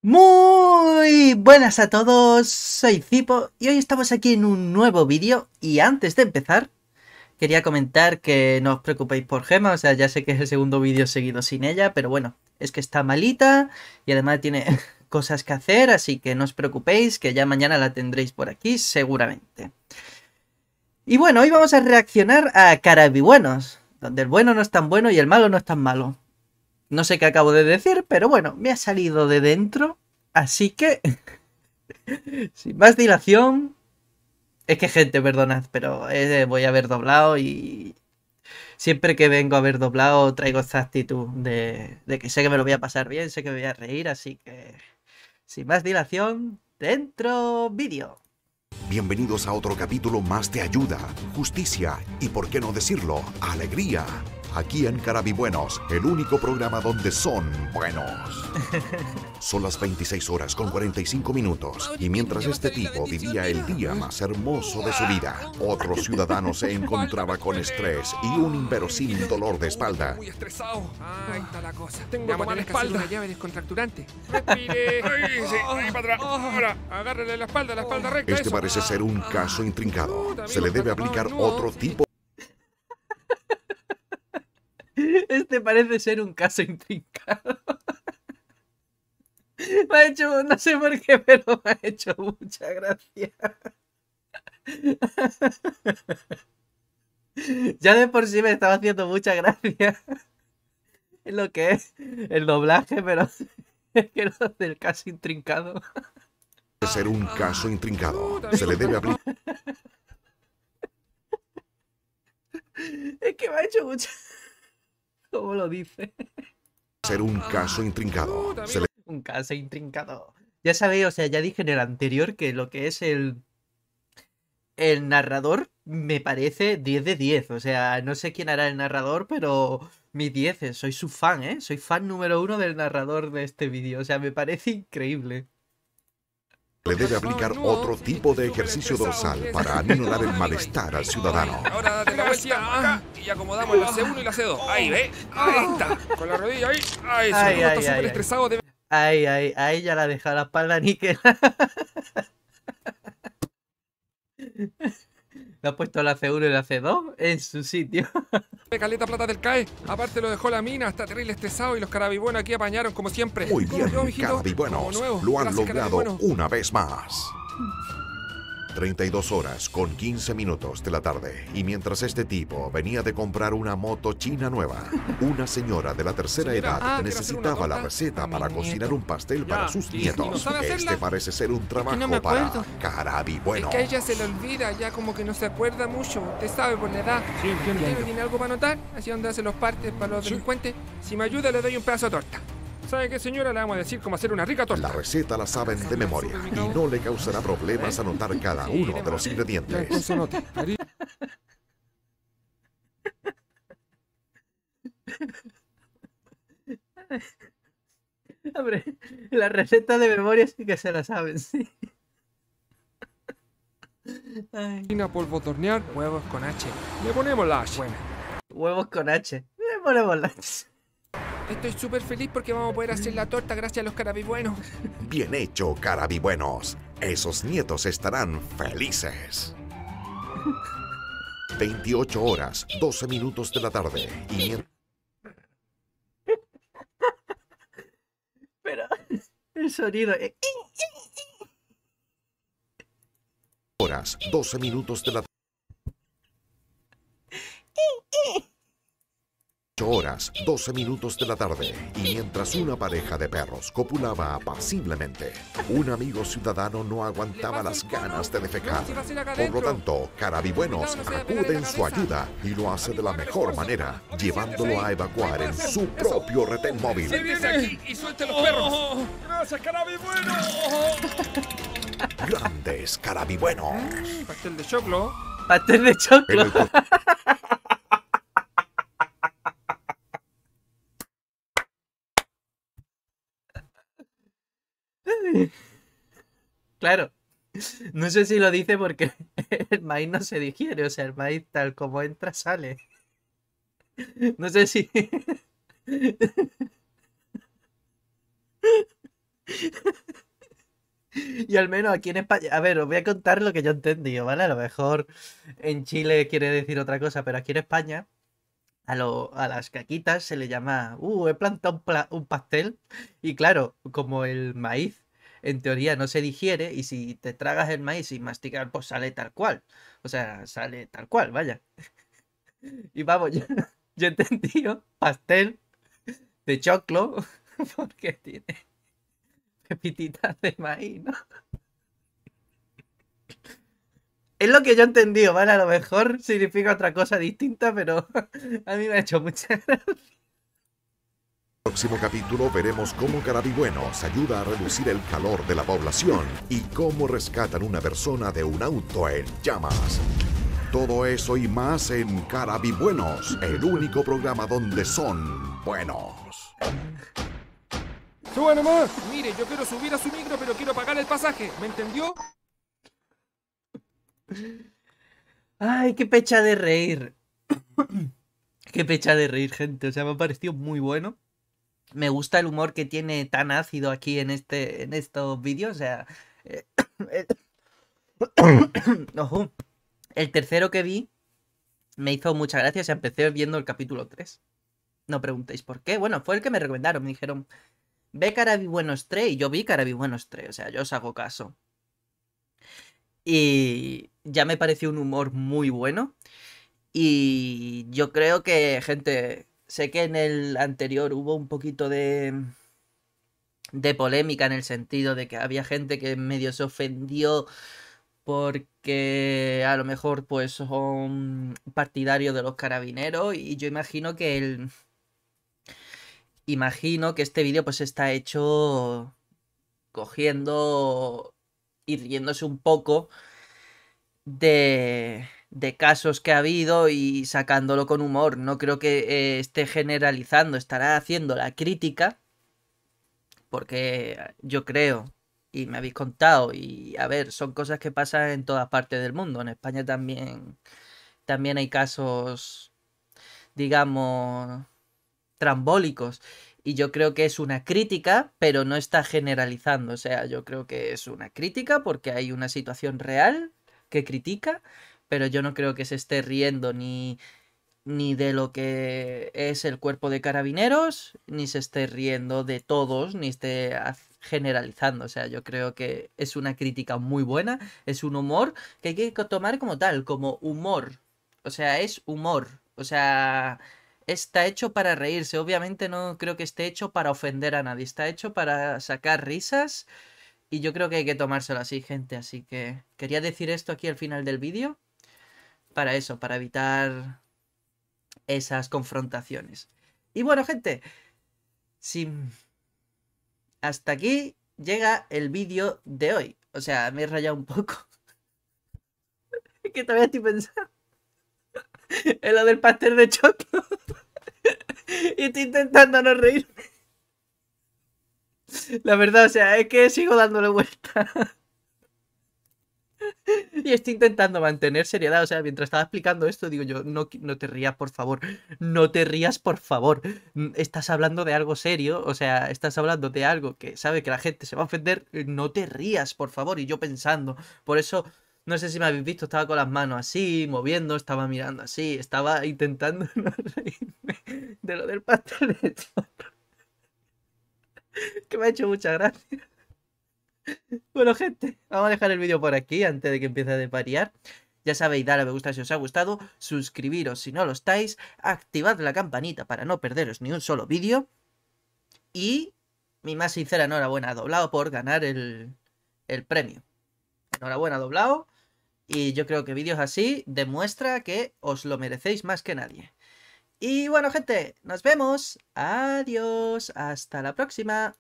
Muy buenas a todos, soy Zipo y hoy estamos aquí en un nuevo vídeo y antes de empezar quería comentar que no os preocupéis por Gema, o sea ya sé que es el segundo vídeo seguido sin ella, pero bueno, es que está malita y además tiene cosas que hacer, así que no os preocupéis que ya mañana la tendréis por aquí seguramente. Y bueno, hoy vamos a reaccionar a Carabibuenos, donde el bueno no es tan bueno y el malo no es tan malo. No sé qué acabo de decir, pero bueno, me ha salido de dentro. Así que, sin más dilación... Es que gente, perdonad, pero eh, voy a haber doblado y... Siempre que vengo a haber doblado traigo esta actitud de, de que sé que me lo voy a pasar bien, sé que me voy a reír, así que... Sin más dilación, dentro vídeo. Bienvenidos a otro capítulo más de ayuda, justicia y, por qué no decirlo, alegría aquí en Buenos, el único programa donde son buenos. Son las 26 horas con 45 minutos y mientras este tipo vivía el día más hermoso de su vida, otro ciudadano se encontraba con estrés y un inverosímil dolor de espalda. Muy estresado. ahí está la cosa. Tengo que espalda. Una llave descontracturante. Respire. la espalda, la espalda recta. Este parece ser un ah. caso intrincado. Se le debe aplicar otro tipo de... Este parece ser un caso intrincado. Me ha hecho, no sé por qué, pero me ha hecho mucha gracia. Ya de por sí me estaba haciendo mucha gracia lo que es el doblaje, pero es que no del caso intrincado. Ser un caso intrincado. Se le debe abrir. Es que me ha hecho mucha. ¿Cómo lo dice? Ser un caso intrincado. Un caso intrincado. Ya sabéis, o sea, ya dije en el anterior que lo que es el. El narrador me parece 10 de 10. O sea, no sé quién hará el narrador, pero mi 10 soy su fan, ¿eh? Soy fan número uno del narrador de este vídeo. O sea, me parece increíble le debe aplicar otro tipo de ejercicio dorsal para aminorar el malestar al ciudadano. Ahora date la vuelta y acomodamos la C1 y la C2. Ahí, ¿ve? Ahí oh. está. Con la rodilla ahí. Ahí, ay, ay, está súper estresado. Ay, ay, ahí ya la deja la espalda níquel. ha puesto la C1 y la C2 en su sitio. Caleta Plata del CAE. Aparte lo dejó la mina, está terrible estresado y los carabibuenos aquí apañaron como siempre. Muy bien, carabibuenos. Lo han logrado una vez más. 32 horas con 15 minutos de la tarde y mientras este tipo venía de comprar una moto china nueva, una señora de la tercera edad ah, necesitaba la receta para cocinar un pastel para sus nietos. este parece ser un trabajo para Carabi Bueno. que ella se le olvida, ya como que no se acuerda mucho. te sabe por la edad. Sí, ¿Tiene algo para anotar? Así donde hace los partes para los delincuentes. Si me ayuda le doy un pedazo de torta. ¿Sabe qué, señora? Le vamos a decir cómo hacer una rica torta. La receta la saben de memoria y no le causará problemas anotar cada uno de los ingredientes. Hombre, la receta de memoria sí que se la saben, sí. Harina polvo tornear, huevos con H. Le ponemos la Huevos con H. Le ponemos las. Estoy súper feliz porque vamos a poder hacer la torta gracias a los carabibuenos. Bien hecho, carabibuenos. Esos nietos estarán felices. 28 horas, 12 minutos de la tarde. Pero el sonido es... Horas, 12 minutos de la horas 12 minutos de la tarde y mientras una pareja de perros copulaba apaciblemente, un amigo ciudadano no aguantaba las ganas de defecar. Por lo tanto, Carabibuenos acude en su ayuda y lo hace de la mejor manera, llevándolo a evacuar en su propio retén móvil. ¡Gracias, Carabibuenos! Grandes Carabibuenos. Pastel de choclo. Pastel de choclo. Claro. No sé si lo dice porque el maíz no se digiere, o sea, el maíz tal como entra sale. No sé si... Y al menos aquí en España, a ver, os voy a contar lo que yo he entendido, ¿vale? A lo mejor en Chile quiere decir otra cosa, pero aquí en España a, las caquitas se le llama, uh, he plantado un, pastel. Y claro, como el maíz en teoría no se digiere y si te tragas el maíz sin masticar, pues sale tal cual. O sea, sale tal cual, vaya. Y vamos, yo, he entendido pastel de choclo porque tiene pepitas de maíz, ¿no? Es lo que yo he ¿vale? A lo mejor significa otra cosa distinta, pero a mí me ha hecho mucha En el próximo capítulo veremos cómo Carabibuenos ayuda a reducir el calor de la población y cómo rescatan una persona de un auto en llamas. Todo eso y más en Carabibuenos, el único programa donde son buenos. Bueno nomás! Mire, yo quiero subir a su micro, pero quiero pagar el pasaje. ¿Me entendió? Ay, qué pecha de reír. qué pecha de reír, gente. O sea, me ha parecido muy bueno. Me gusta el humor que tiene tan ácido aquí en este, en estos vídeos. O sea, eh, el tercero que vi me hizo mucha gracia. O sea, empecé viendo el capítulo 3. No preguntéis por qué. Bueno, fue el que me recomendaron. Me dijeron, ve Carabi Buenos 3 y yo vi Carabi Buenos 3. O sea, yo os hago caso. Y ya me pareció un humor muy bueno. Y yo creo que, gente, sé que en el anterior hubo un poquito de de polémica en el sentido de que había gente que medio se ofendió porque a lo mejor pues son partidarios de los carabineros y yo imagino que el imagino que este vídeo pues está hecho cogiendo y riéndose un poco de, casos que ha habido y sacándolo con humor. No creo que eh, esté generalizando, estará haciendo la crítica, porque yo creo, y me habéis contado, y a ver, son cosas que pasan en todas partes del mundo. En España también, también hay casos, digamos, trambólicos y yo creo que es una crítica, pero no está generalizando. O sea, yo creo que es una crítica porque hay una situación real que critica, pero yo no creo que se esté riendo ni, ni de lo que es el cuerpo de carabineros, ni se esté riendo de todos, ni esté generalizando. O sea, yo creo que es una crítica muy buena, es un humor que hay que tomar como tal, como humor. O sea, es humor. O sea, está hecho para reírse. Obviamente no creo que esté hecho para ofender a nadie. Está hecho para sacar risas. Y yo creo que hay que tomárselo así, gente. Así que quería decir esto aquí al final del vídeo. Para eso, para evitar esas confrontaciones. Y bueno, gente. Sin... Hasta aquí llega el vídeo de hoy. O sea, me he rayado un poco. que todavía estoy pensando. en lo del pastel de choclo. Y Estoy intentando no reírme. La verdad, o sea, es que sigo dándole vuelta. Y estoy intentando mantener seriedad. O sea, mientras estaba explicando esto, digo yo, no, no te rías, por favor. No te rías, por favor. Estás hablando de algo serio. O sea, estás hablando de algo que sabe que la gente se va a ofender. No te rías, por favor. Y yo pensando. Por eso, no sé si me habéis visto, estaba con las manos así, moviendo, estaba mirando así, estaba intentando no reírme de lo del pastel que me ha hecho mucha gracia. Bueno, gente, vamos a dejar el vídeo por aquí antes de que empiece a desvariar. Ya sabéis, Dale a me gusta si os ha gustado, suscribiros si no lo estáis, activad la campanita para no perderos ni un solo vídeo. Y mi más sincera enhorabuena a Doblado por ganar el, premio. Enhorabuena Doblado. Y yo creo que vídeos así demuestra que os lo merecéis más que nadie. Y bueno, gente, nos vemos. Adiós. Hasta la próxima.